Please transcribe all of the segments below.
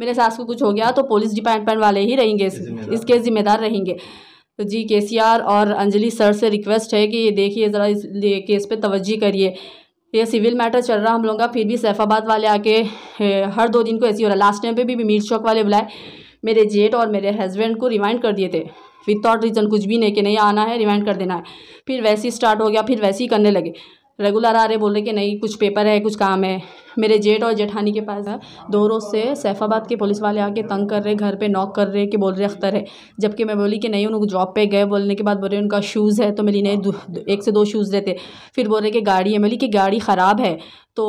मेरे सास को कुछ हो गया तो पुलिस डिपार्टमेंट वाले ही रहेंगे इस, इसके जिम्मेदार रहेंगे तो जी के और अंजलि सर से रिक्वेस्ट है कि ये देखिए ज़रा इस केस पर तवज्जी करिए ये सिविल मैटर चल रहा हम लोगों का फिर भी सैफाबाद वाले आके हर दो दिन को ऐसी हो रहा लास्ट टाइम पे भी, भी मीर चौक वाले बुलाए मेरे जेठ और मेरे हस्बैंड को रिमाइंड कर दिए थे विदाउट रीज़न कुछ भी नहीं कि नहीं आना है रिमाइंड कर देना है फिर वैसे ही स्टार्ट हो गया फिर वैसे ही करने लगे रेगुलर आ रहे बोल रहे कि नहीं कुछ पेपर है कुछ काम है मेरे जेठ और जेठानी के पास दो रोज़ से सैफाबाद के पुलिस वाले आके तंग कर रहे घर पे नॉक कर रहे कि बोल रहे अख्तर है जबकि मैं बोली कि नहीं उनको जॉब पे गए बोलने के बाद बोल रहे उनका शूज़ है तो मेरी नहीं एक से दो शूज़ देते फिर बोल रहे कि गाड़ी है मेरी कि गाड़ी ख़राब है तो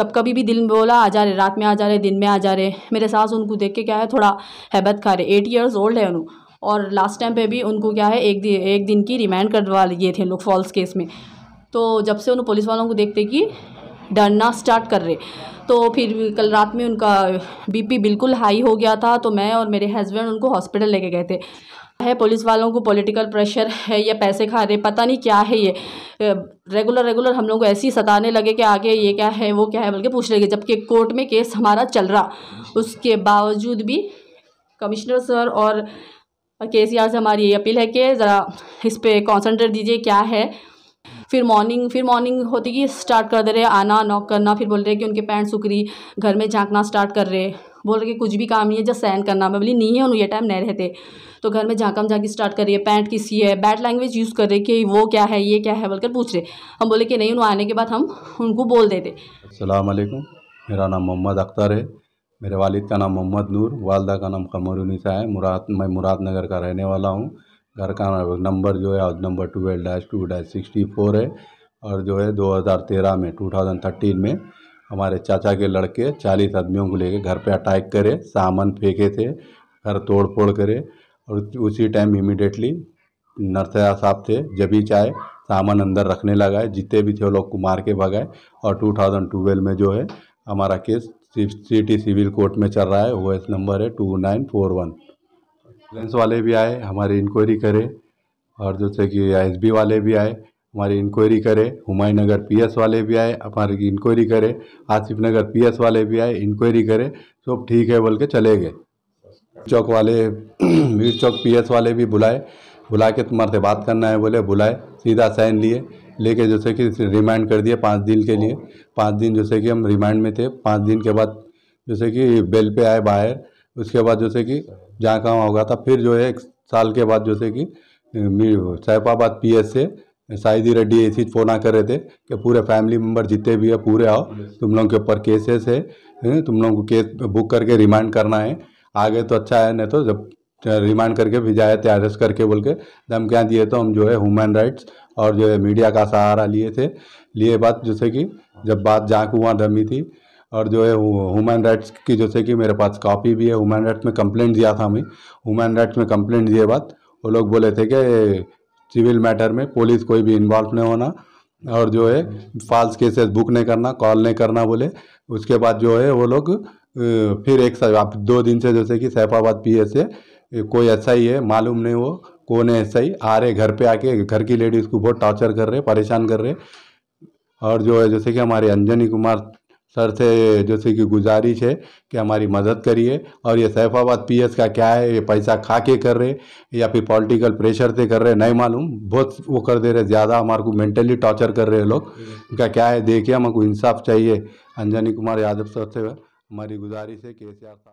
जब कभी भी दिल बोला आ जा रहे रात में आ जा रहे दिन में आ जा रहे मेरे सास उनको देख के क्या है थोड़ा हैबत खा रहे एट ईयर्स ओल्ड है उन्होंने और लास्ट टाइम पे भी उनको क्या है एक दिन एक दिन की रिमांड करवा लिए थे लोग फॉल्स केस में तो जब से उन्होंने पुलिस वालों को देखते कि डरना स्टार्ट कर रहे तो फिर कल रात में उनका बीपी बिल्कुल हाई हो गया था तो मैं और मेरे हस्बैंड उनको हॉस्पिटल लेके गए थे है पुलिस वालों को पॉलिटिकल प्रेशर है या पैसे खा रहे पता नहीं क्या है ये रेगुलर रेगुलर हम लोग को ऐसे ही सताने लगे कि आगे ये क्या है वो क्या है बल्कि पूछ लगे जबकि कोर्ट में केस हमारा चल रहा उसके बावजूद भी कमिश्नर सर और के सी आर से हमारी ये अपील है कि ज़रा इस पर कॉन्सनट्रेट दीजिए क्या है फिर मॉर्निंग फिर मॉर्निंग होती कि स्टार्ट कर दे रहे आना नॉक करना फिर बोल रहे कि उनके पैंट सूख रही घर में झाँकना स्टार्ट कर रहे बोल रहे कि कुछ भी काम नहीं है जब सहन करना मैं बोली नहीं है उन्हें ये टाइम नहीं रहते तो घर में झाँकम झाँकी स्टार्ट कर रही है पैंट किसी है बैड लैंग्वेज यूज़ कर रहे कि वो क्या है ये क्या है बोलकर पूछ रहे हम बोले कि नहीं उन्होंने आने के बाद हम उनको बोल देते अलमैकम मेरा नाम मोहम्मद अख्तर है मेरे वालिद का नाम मोहम्मद नूर वालदा का नाम कमरुनिसा है मुराद मैं मुरादनगर का रहने वाला हूँ घर का नंबर जो है house number twelve dash two dash sixty four है और जो है 2013 में 2013 में हमारे चाचा के लड़के 40 आदमियों को लेकर घर पे अटैक करे सामान फेंके थे घर तोड़ फोड़ करे और उसी टाइम इमिडिएटली नर्सया साहब थे जब भी चाहे सामान अंदर रखने लगाए जितने भी थे वो लोग को मार के भगाए और ट्वेल्व में जो है हमारा केस सिटी सिविल कोर्ट में चल रहा है एस नंबर है two nine four one ambulance वाले भी आए हमारी इंक्वायरी करे और जैसे कि आई वाले भी आए हमारी इंक्वायरी करे हुमायूं नगर पी वाले भी आए हमारी इंक्वायरी करे आसिफ नगर पी वाले भी आए इंक्वायरी करे सब ठीक है बोल के चले गए चौक वाले मीर चौक पी वाले भी बुलाए बुला के तुम्हारे से बात करना है बोले बुलाए सीधा साइन लिए लेके जैसे कि रिमांड कर दिए पाँच दिन के लिए पाँच दिन जैसे कि हम रिमांड में थे पाँच दिन के बाद जैसे कि बेल पे आए बाहर उसके बाद जैसे कि जहाँ काम होगा था फिर जो है एक साल के बाद जैसे कि सैफाबाद पी एस से साहिदी रेड्डी ऐसी फ़ोन आ कर रहे थे कि पूरे फैमिली मेम्बर जितने भी है पूरे आओ तुम लोगों के ऊपर केसेस है तुम लोगों को केस बुक करके रिमांड करना है आगे तो अच्छा है नहीं तो जब रिमांड करके भिजाए थे अरेस्ट करके बोल के धमकियाँ दिए तो हम जो है ह्यूमन राइट्स और जो है मीडिया का सहारा लिए थे लिए बात जैसे कि जब बात जहाँ कुआँ धमी थी और जो है ह्यूमन राइट्स की जैसे कि मेरे पास कॉपी भी है ह्यूमन राइट्स में कंप्लेंट दिया था हमें ह्यूमन राइट्स में कंप्लेंट दिए बाद वो लोग बोले थे कि सिविल मैटर में पुलिस कोई भी इन्वॉल्व नहीं होना और जो है फॉल्स केसेस बुक नहीं करना कॉल नहीं करना बोले उसके बाद जो है वो लोग फिर एक आप दो दिन से जैसे कि सैफाबाद पी एस से कोई ऐसा ही है मालूम नहीं वो कौन है ऐसा ही आ रहे घर पे आके घर की लेडीज़ को बहुत टॉर्चर कर रहे परेशान कर रहे और जो है जैसे कि हमारे अंजनी कुमार सर से जैसे कि गुजारिश है कि हमारी मदद करिए और ये सैफाबाद पीएस का क्या है ये पैसा खा के कर रहे या फिर पॉलिटिकल प्रेशर से कर रहे नहीं मालूम बहुत वो कर दे रहे ज़्यादा हमारे को मेंटली टॉर्चर कर रहे हैं लोग इनका क्या है देखिए हमको इंसाफ चाहिए अंजनी कुमार यादव सर से हमारी गुजारिश है कि ऐसे आप